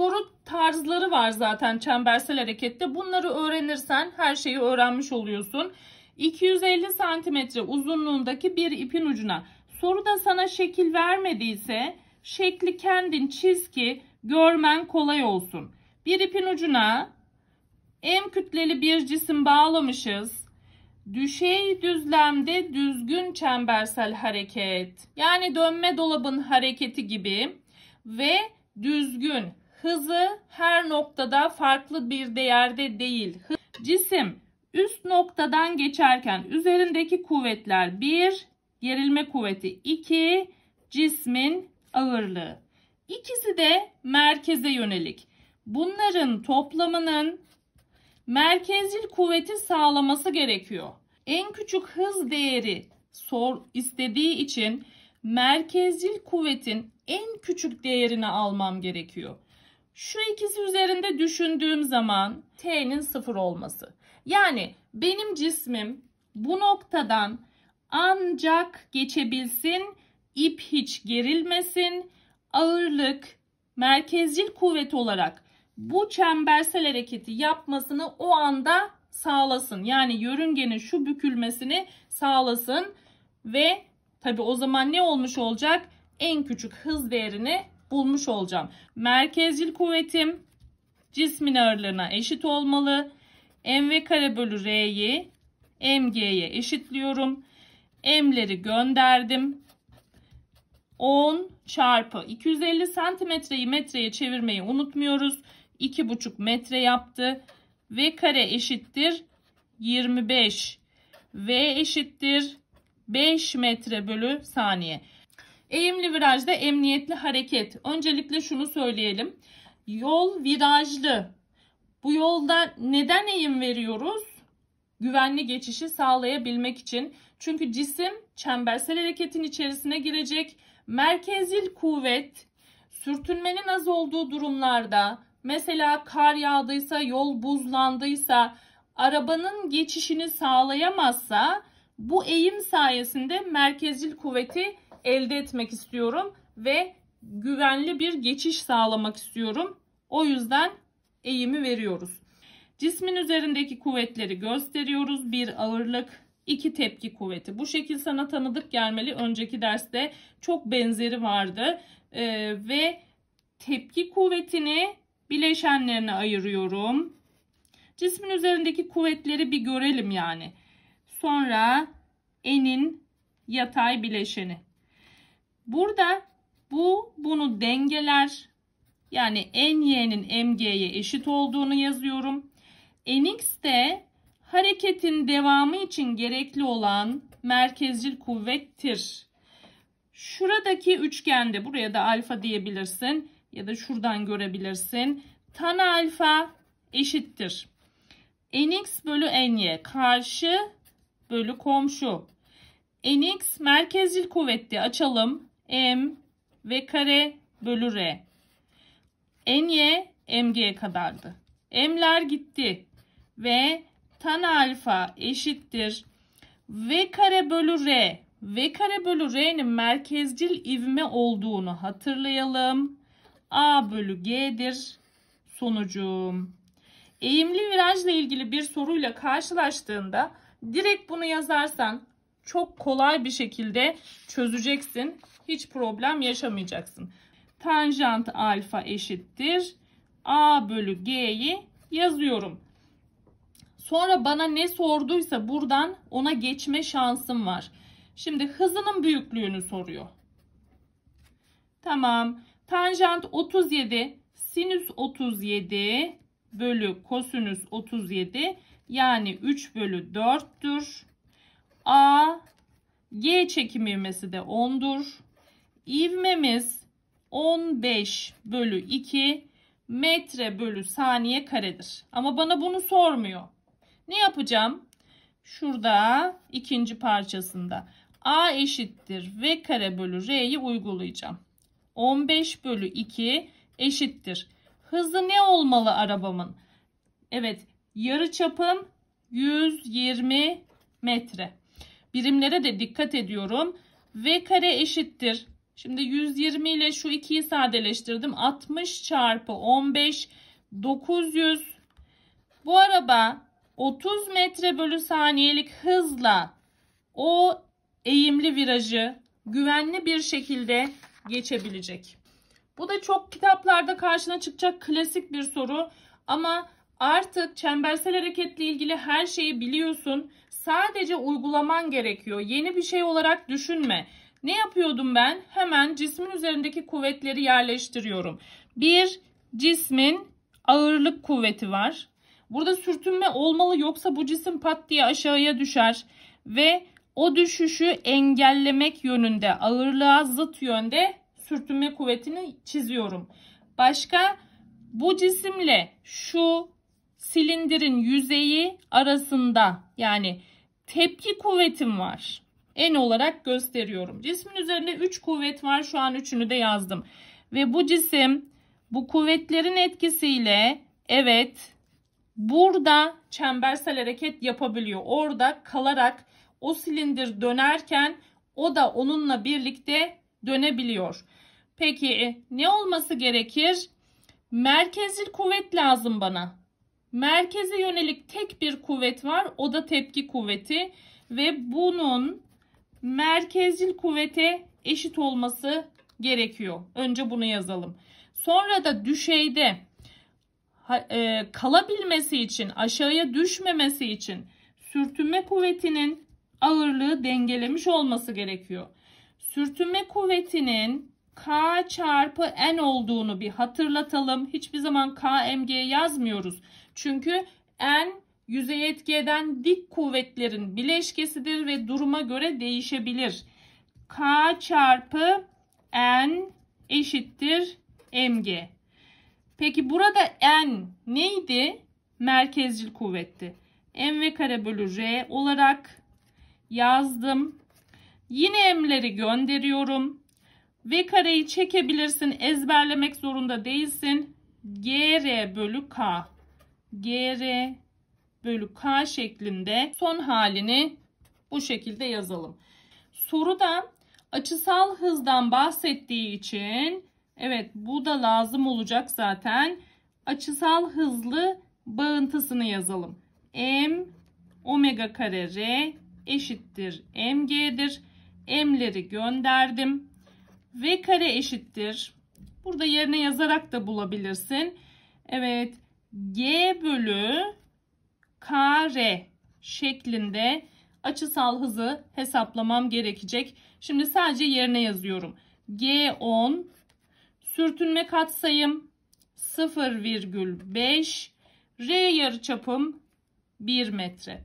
soru tarzları var zaten çembersel harekette. Bunları öğrenirsen her şeyi öğrenmiş oluyorsun. 250 santimetre uzunluğundaki bir ipin ucuna soruda sana şekil vermediyse şekli kendin çiz ki görmen kolay olsun. Bir ipin ucuna M kütleli bir cisim bağlamışız. Düşey düzlemde düzgün çembersel hareket yani dönme dolabın hareketi gibi ve düzgün Hızı her noktada farklı bir değerde değil. Cisim üst noktadan geçerken üzerindeki kuvvetler 1, gerilme kuvveti 2, cismin ağırlığı. İkisi de merkeze yönelik. Bunların toplamının merkezcil kuvveti sağlaması gerekiyor. En küçük hız değeri sor istediği için merkezcil kuvvetin en küçük değerini almam gerekiyor. Şu ikisi üzerinde düşündüğüm zaman t'nin sıfır olması. Yani benim cismim bu noktadan ancak geçebilsin, ip hiç gerilmesin, ağırlık, merkezcil kuvvet olarak bu çembersel hareketi yapmasını o anda sağlasın. Yani yörüngenin şu bükülmesini sağlasın ve tabi o zaman ne olmuş olacak? En küçük hız değerini bulmuş olacağım. Merkezcil kuvvetim cismin ağırlığına eşit olmalı. MV kare bölü R'yi MG'ye eşitliyorum. M'leri gönderdim. 10 çarpı 250 santimetreyi metreye çevirmeyi unutmuyoruz. 2,5 metre yaptı. V kare eşittir 25. V eşittir 5 metre bölü saniye. Eğimli virajda emniyetli hareket. Öncelikle şunu söyleyelim. Yol virajlı. Bu yolda neden eğim veriyoruz? Güvenli geçişi sağlayabilmek için. Çünkü cisim çembersel hareketin içerisine girecek. Merkezil kuvvet sürtünmenin az olduğu durumlarda mesela kar yağdıysa, yol buzlandıysa, arabanın geçişini sağlayamazsa bu eğim sayesinde merkezil kuvveti elde etmek istiyorum ve güvenli bir geçiş sağlamak istiyorum. O yüzden eğimi veriyoruz. Cismin üzerindeki kuvvetleri gösteriyoruz. Bir ağırlık, iki tepki kuvveti. Bu şekil sana tanıdık gelmeli. Önceki derste çok benzeri vardı. Ee, ve tepki kuvvetini bileşenlerine ayırıyorum. Cismin üzerindeki kuvvetleri bir görelim yani. Sonra enin yatay bileşeni. Burada bu bunu dengeler. Yani en y'nin MG'ye eşit olduğunu yazıyorum. NX de hareketin devamı için gerekli olan merkezcil kuvvettir. Şuradaki üçgende buraya da alfa diyebilirsin ya da şuradan görebilirsin. Tan alfa eşittir. Nx bölü ny karşı bölü komşu. Nx merkezcil kuvvetti açalım m ve kare bölü r. N ny mg'ye kadardı. M'ler gitti ve tan alfa eşittir v kare bölü r. V kare bölü r'nin merkezcil ivme olduğunu hatırlayalım. A bölü g'dir sonucum. Eğimli virajla ilgili bir soruyla karşılaştığında direkt bunu yazarsan çok kolay bir şekilde çözeceksin hiç problem yaşamayacaksın. Tanjant alfa eşittir. A bölü G'yi yazıyorum. Sonra bana ne sorduysa buradan ona geçme şansım var. Şimdi hızının büyüklüğünü soruyor. Tamam. Tanjant 37 sinüs 37 bölü kosinüs 37 yani 3 bölü 4'tür. A G çekim ivmesi de 10'dur ivmemiz 15 bölü 2 metre bölü saniye karedir. Ama bana bunu sormuyor. Ne yapacağım? Şurada ikinci parçasında a eşittir v kare bölü r'yi uygulayacağım. 15 bölü 2 eşittir. Hızı ne olmalı arabamın? Evet yarı çapım 120 metre. Birimlere de dikkat ediyorum. V kare eşittir Şimdi 120 ile şu 2'yi sadeleştirdim. 60 çarpı 15 900. Bu araba 30 metre bölü saniyelik hızla o eğimli virajı güvenli bir şekilde geçebilecek. Bu da çok kitaplarda karşına çıkacak klasik bir soru ama artık çembersel hareketle ilgili her şeyi biliyorsun. Sadece uygulaman gerekiyor. Yeni bir şey olarak düşünme. Ne yapıyordum ben? Hemen cismin üzerindeki kuvvetleri yerleştiriyorum. Bir cismin ağırlık kuvveti var. Burada sürtünme olmalı yoksa bu cisim pat diye aşağıya düşer ve o düşüşü engellemek yönünde ağırlığa zıt yönde sürtünme kuvvetini çiziyorum. Başka bu cisimle şu silindirin yüzeyi arasında yani tepki kuvvetim var en olarak gösteriyorum. Cismin üzerinde 3 kuvvet var. Şu an üçünü de yazdım. Ve bu cisim bu kuvvetlerin etkisiyle evet burada çembersel hareket yapabiliyor. Orada kalarak o silindir dönerken o da onunla birlikte dönebiliyor. Peki e, ne olması gerekir? Merkezil kuvvet lazım bana. Merkeze yönelik tek bir kuvvet var. O da tepki kuvveti ve bunun merkezcil kuvvete eşit olması gerekiyor. Önce bunu yazalım. Sonra da düşeyde e, kalabilmesi için, aşağıya düşmemesi için sürtünme kuvvetinin ağırlığı dengelemiş olması gerekiyor. Sürtünme kuvvetinin K çarpı N olduğunu bir hatırlatalım. Hiçbir zaman KMG yazmıyoruz. Çünkü N yüzeyi etki eden dik kuvvetlerin bileşkesidir ve duruma göre değişebilir. K çarpı N eşittir mg. Peki burada N neydi? Merkezcil kuvvetti. MV kare bölü R olarak yazdım. Yine M'leri gönderiyorum. V kareyi çekebilirsin. Ezberlemek zorunda değilsin. GR bölü K. GR bölü k şeklinde son halini bu şekilde yazalım. Soruda açısal hızdan bahsettiği için evet bu da lazım olacak zaten. Açısal hızlı bağıntısını yazalım. M omega kare R eşittir mg'dir. M'leri gönderdim. V kare eşittir. Burada yerine yazarak da bulabilirsin. Evet. G bölü kare şeklinde açısal hızı hesaplamam gerekecek. Şimdi sadece yerine yazıyorum. G10 sürtünme katsayım 0,5 R yarıçapım 1 metre.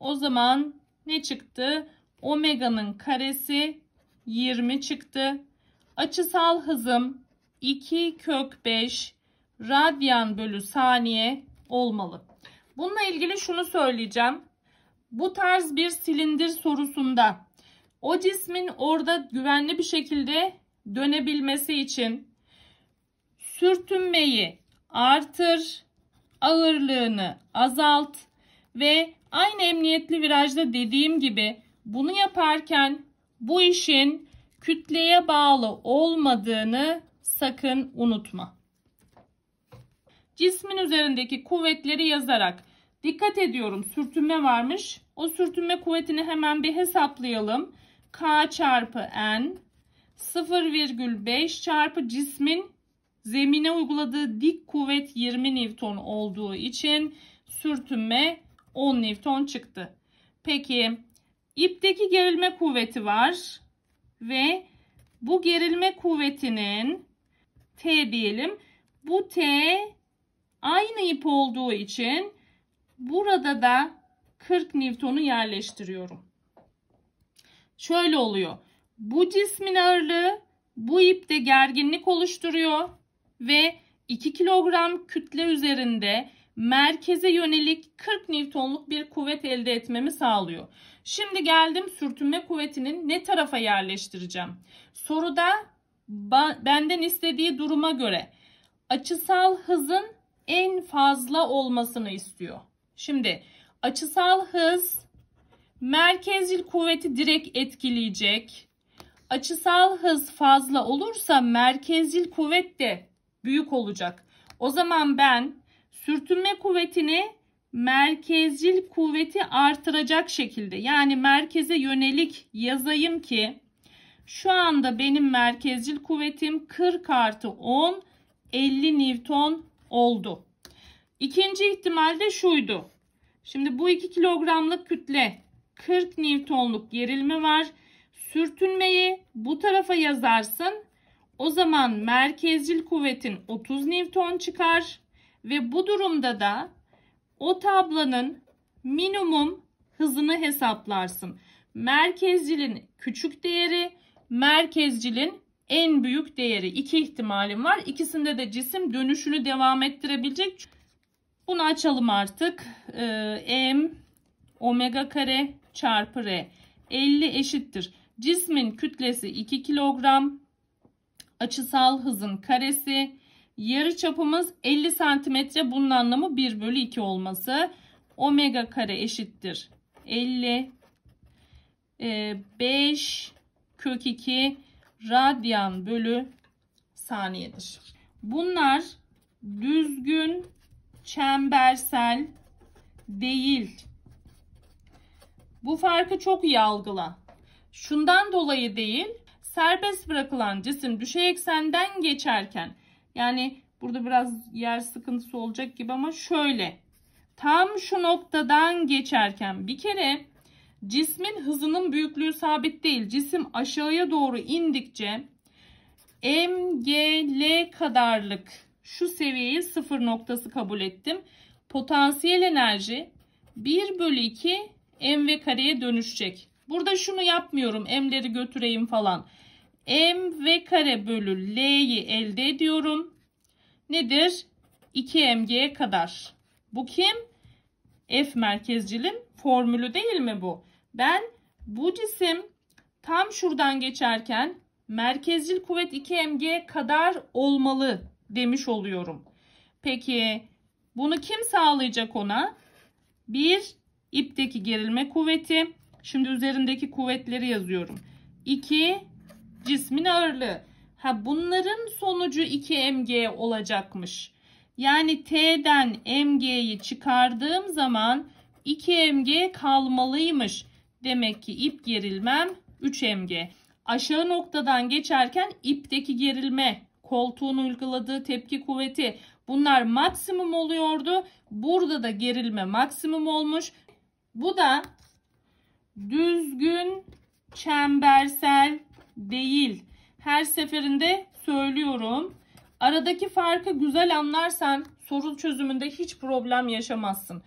O zaman ne çıktı? Omega'nın karesi 20 çıktı. Açısal hızım 2 kök 5 radyan bölü saniye olmalı. Bununla ilgili şunu söyleyeceğim. Bu tarz bir silindir sorusunda o cismin orada güvenli bir şekilde dönebilmesi için sürtünmeyi artır, ağırlığını azalt ve aynı emniyetli virajda dediğim gibi bunu yaparken bu işin kütleye bağlı olmadığını sakın unutma. Cismin üzerindeki kuvvetleri yazarak dikkat ediyorum sürtünme varmış. O sürtünme kuvvetini hemen bir hesaplayalım. K çarpı N 0,5 çarpı cismin zemine uyguladığı dik kuvvet 20 Newton olduğu için sürtünme 10 Newton çıktı. Peki ipteki gerilme kuvveti var ve bu gerilme kuvvetinin T diyelim. Bu T Aynı ip olduğu için burada da 40 Newton'u yerleştiriyorum. Şöyle oluyor. Bu cismin ağırlığı bu ipte gerginlik oluşturuyor ve 2 kilogram kütle üzerinde merkeze yönelik 40 Newton'luk bir kuvvet elde etmemi sağlıyor. Şimdi geldim sürtünme kuvvetinin ne tarafa yerleştireceğim. Soruda benden istediği duruma göre açısal hızın en fazla olmasını istiyor. Şimdi açısal hız merkezcil kuvveti direkt etkileyecek. Açısal hız fazla olursa merkezcil kuvvet de büyük olacak. O zaman ben sürtünme kuvvetini merkezcil kuvveti artıracak şekilde yani merkeze yönelik yazayım ki şu anda benim merkezcil kuvvetim 40 artı 10 50 Newton oldu. İkinci ihtimal de şuydu. Şimdi bu 2 kilogramlık kütle 40 Newton'luk gerilme var. Sürtünmeyi bu tarafa yazarsın. O zaman merkezcil kuvvetin 30 Newton çıkar. Ve bu durumda da o tablanın minimum hızını hesaplarsın. Merkezcilin küçük değeri merkezcilin en büyük değeri. iki ihtimalim var. İkisinde de cisim dönüşünü devam ettirebilecek. Bunu açalım artık. Ee, M omega kare çarpı R 50 eşittir. Cismin kütlesi 2 kilogram. Açısal hızın karesi. Yarı çapımız 50 santimetre. Bunun anlamı 1 bölü 2 olması. Omega kare eşittir. 50. Ee, 5 kök 2 radyan bölü saniyedir. Bunlar düzgün çembersel değil. Bu farkı çok iyi algıla. Şundan dolayı değil, serbest bırakılan cisim düşey eksenden geçerken yani burada biraz yer sıkıntısı olacak gibi ama şöyle tam şu noktadan geçerken bir kere Cismin hızının büyüklüğü sabit değil. Cisim aşağıya doğru indikçe MGL kadarlık şu seviyeyi sıfır noktası kabul ettim. Potansiyel enerji 1 bölü 2 MV kareye dönüşecek. Burada şunu yapmıyorum. M'leri götüreyim falan. mv kare bölü L'yi elde ediyorum. Nedir? 2 MG'ye kadar. Bu kim? F merkezcilin formülü değil mi bu? Ben bu cisim tam şuradan geçerken merkezcil kuvvet 2mg kadar olmalı demiş oluyorum. Peki bunu kim sağlayacak ona? Bir ipteki gerilme kuvveti. Şimdi üzerindeki kuvvetleri yazıyorum. 2 cismin ağırlığı. Ha bunların sonucu 2 mg olacakmış. Yani T'den mg'yi çıkardığım zaman 2 mg kalmalıymış. Demek ki ip gerilmem 3 emge. Aşağı noktadan geçerken ipteki gerilme, koltuğun uyguladığı tepki kuvveti bunlar maksimum oluyordu. Burada da gerilme maksimum olmuş. Bu da düzgün çembersel değil. Her seferinde söylüyorum. Aradaki farkı güzel anlarsan soru çözümünde hiç problem yaşamazsın.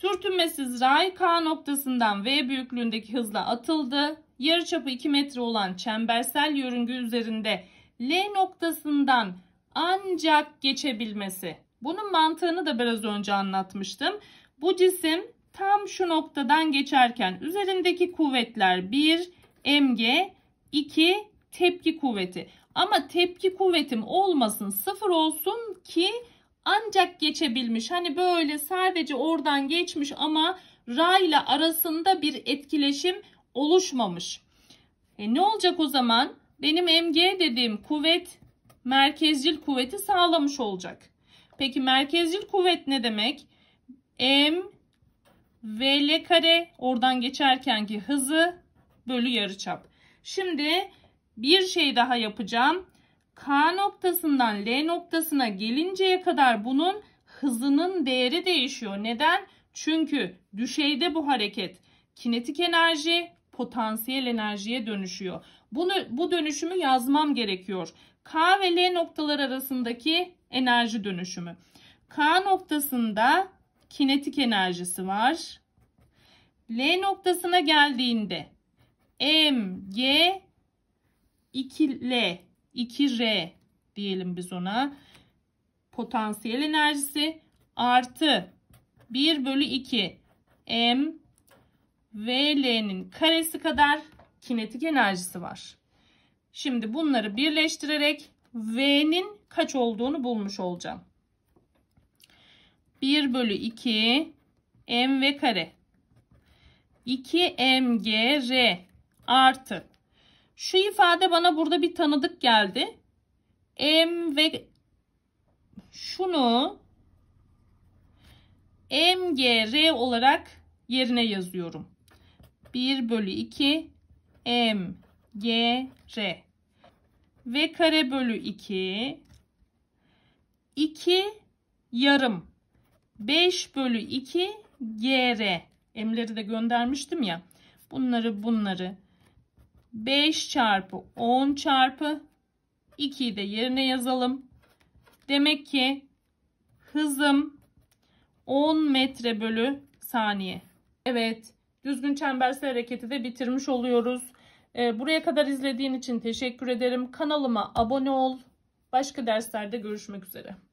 Sürtünmesiz ray K noktasından V büyüklüğündeki hızla atıldı. Yarıçapı 2 metre olan çembersel yörünge üzerinde L noktasından ancak geçebilmesi. Bunun mantığını da biraz önce anlatmıştım. Bu cisim tam şu noktadan geçerken üzerindeki kuvvetler 1 mg 2 tepki kuvveti. Ama tepki kuvvetim olmasın sıfır olsun ki ancak geçebilmiş. Hani böyle sadece oradan geçmiş ama Ra ile arasında bir etkileşim oluşmamış. E ne olacak o zaman? Benim MG dediğim kuvvet merkezcil kuvveti sağlamış olacak. Peki merkezcil kuvvet ne demek? M l kare oradan geçerkenki hızı bölü yarıçap. Şimdi bir şey daha yapacağım. K noktasından L noktasına gelinceye kadar bunun hızının değeri değişiyor. Neden? Çünkü düşeyde bu hareket kinetik enerji potansiyel enerjiye dönüşüyor. Bunu bu dönüşümü yazmam gerekiyor. K ve L noktalar arasındaki enerji dönüşümü. K noktasında kinetik enerjisi var. L noktasına geldiğinde M, G, 2L 2R diyelim biz ona. Potansiyel enerjisi artı 1 bölü 2 M VL'nin karesi kadar kinetik enerjisi var. Şimdi bunları birleştirerek V'nin kaç olduğunu bulmuş olacağım. 1 bölü 2 mv kare 2 r artı şu ifade bana burada bir tanıdık geldi. M ve şunu MGR olarak yerine yazıyorum. 1 bölü 2 MGR ve kare bölü 2 2 yarım 5 bölü 2 GR emleri de göndermiştim ya bunları bunları 5 çarpı 10 çarpı 2'yi de yerine yazalım. Demek ki hızım 10 metre bölü saniye. Evet düzgün çembersi hareketi de bitirmiş oluyoruz. Ee, buraya kadar izlediğin için teşekkür ederim. Kanalıma abone ol. Başka derslerde görüşmek üzere.